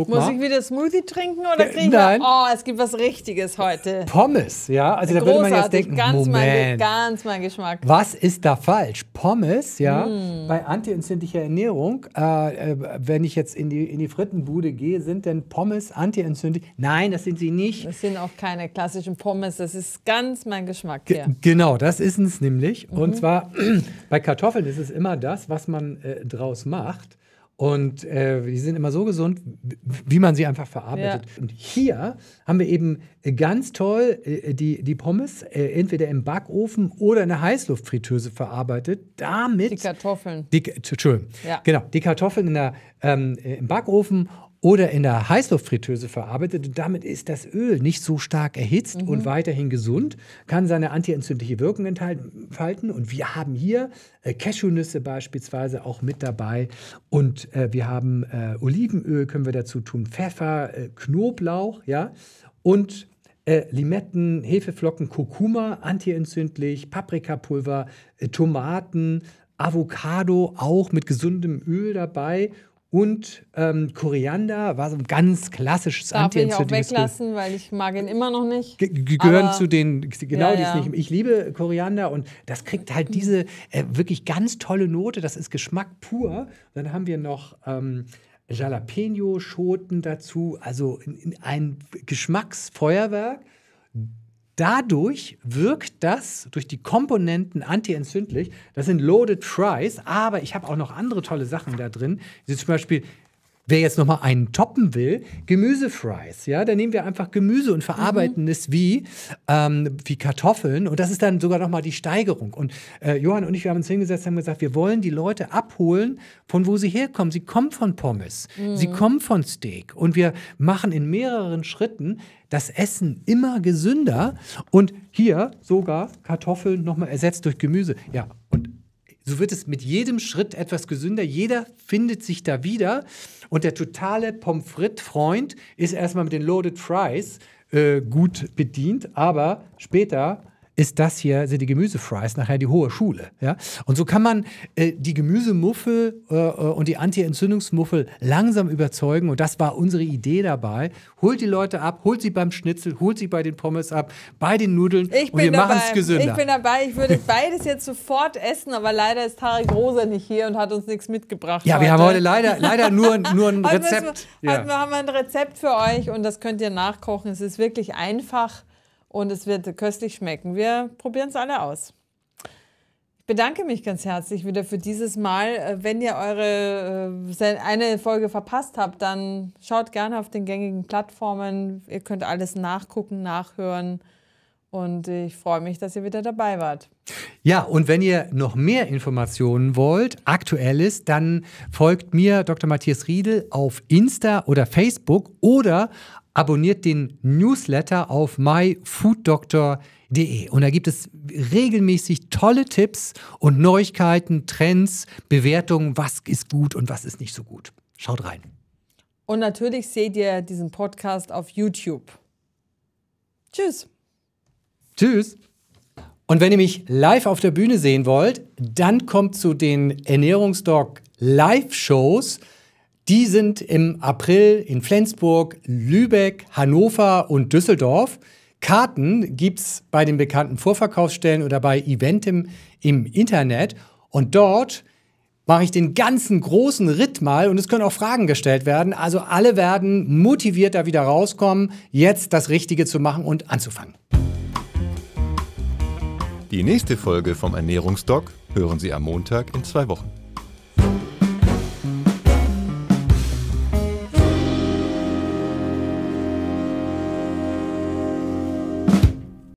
Guck Muss mal. ich wieder Smoothie trinken oder äh, kriege ich Nein. Mal, oh, es gibt was Richtiges heute. Pommes, ja. Also da würde man jetzt denken, ganz Moment. Mein, ganz mein Geschmack. Was ist da falsch? Pommes, ja, mm. bei antientzündlicher Ernährung, äh, äh, wenn ich jetzt in die, in die Frittenbude gehe, sind denn Pommes antientzündlich? Nein, das sind sie nicht. Das sind auch keine klassischen Pommes, das ist ganz mein Geschmack. G ja. Genau, das ist es nämlich. Mhm. Und zwar bei Kartoffeln ist es immer das, was man äh, draus macht. Und äh, die sind immer so gesund, wie man sie einfach verarbeitet. Ja. Und hier haben wir eben ganz toll äh, die, die Pommes äh, entweder im Backofen oder in der Heißluftfritteuse verarbeitet. Damit. Die Kartoffeln. Die, Entschuldigung. Ja. Genau. Die Kartoffeln in der, ähm, äh, im Backofen oder in der Heißluftfritteuse verarbeitet. Und damit ist das Öl nicht so stark erhitzt mhm. und weiterhin gesund, kann seine antientzündliche Wirkung entfalten. Und wir haben hier äh, Cashewnüsse beispielsweise auch mit dabei. Und äh, wir haben äh, Olivenöl, können wir dazu tun, Pfeffer, äh, Knoblauch, ja. Und äh, Limetten, Hefeflocken, Kurkuma, antientzündlich, Paprikapulver, äh, Tomaten, Avocado auch mit gesundem Öl dabei und ähm, Koriander war so ein ganz klassisches Darf antientzündliches ich auch weglassen, weil ich mag ihn immer noch nicht. Ge gehören zu den, genau, ja, die ja. nicht. Ich liebe Koriander und das kriegt halt mhm. diese äh, wirklich ganz tolle Note. Das ist Geschmack pur. Dann haben wir noch ähm, Jalapeno-Schoten dazu. Also ein Geschmacksfeuerwerk. Dadurch wirkt das durch die Komponenten anti-entzündlich. Das sind Loaded Fries, aber ich habe auch noch andere tolle Sachen da drin. Wie zum Beispiel Wer jetzt nochmal einen toppen will, Gemüsefries, ja, da nehmen wir einfach Gemüse und verarbeiten mhm. es wie, ähm, wie Kartoffeln und das ist dann sogar nochmal die Steigerung. Und äh, Johann und ich, wir haben uns hingesetzt und haben gesagt, wir wollen die Leute abholen, von wo sie herkommen. Sie kommen von Pommes, mhm. sie kommen von Steak und wir machen in mehreren Schritten das Essen immer gesünder und hier sogar Kartoffeln nochmal ersetzt durch Gemüse. Ja, und so wird es mit jedem Schritt etwas gesünder. Jeder findet sich da wieder. Und der totale Pommes frites-Freund ist erstmal mit den Loaded Fries äh, gut bedient. Aber später ist das hier, sind die Gemüsefries nachher die hohe Schule. Ja? Und so kann man äh, die Gemüsemuffel äh, äh, und die Anti-Entzündungsmuffel langsam überzeugen. Und das war unsere Idee dabei. Holt die Leute ab, holt sie beim Schnitzel, holt sie bei den Pommes ab, bei den Nudeln. Ich und wir machen es gesünder. Ich bin dabei. Ich würde beides jetzt sofort essen, aber leider ist Tarek Rosa nicht hier und hat uns nichts mitgebracht. Ja, heute. wir haben heute leider, leider nur, nur ein Rezept. Heute, wir, ja. heute haben ein Rezept für euch und das könnt ihr nachkochen. Es ist wirklich einfach und es wird köstlich schmecken. Wir probieren es alle aus. Ich bedanke mich ganz herzlich wieder für dieses Mal. Äh, wenn ihr eure äh, eine Folge verpasst habt, dann schaut gerne auf den gängigen Plattformen. Ihr könnt alles nachgucken, nachhören. Und ich freue mich, dass ihr wieder dabei wart. Ja, und wenn ihr noch mehr Informationen wollt, aktuelles, dann folgt mir Dr. Matthias Riedel auf Insta oder Facebook oder abonniert den Newsletter auf myfooddoctor.de. Und da gibt es regelmäßig tolle Tipps und Neuigkeiten, Trends, Bewertungen, was ist gut und was ist nicht so gut. Schaut rein. Und natürlich seht ihr diesen Podcast auf YouTube. Tschüss. Tschüss. Und wenn ihr mich live auf der Bühne sehen wollt, dann kommt zu den Ernährungsdoc Live-Shows. Die sind im April in Flensburg, Lübeck, Hannover und Düsseldorf. Karten gibt es bei den bekannten Vorverkaufsstellen oder bei Eventim im Internet. Und dort mache ich den ganzen großen Ritt mal und es können auch Fragen gestellt werden. Also alle werden motiviert da wieder rauskommen, jetzt das Richtige zu machen und anzufangen. Die nächste Folge vom Ernährungsdoc hören Sie am Montag in zwei Wochen.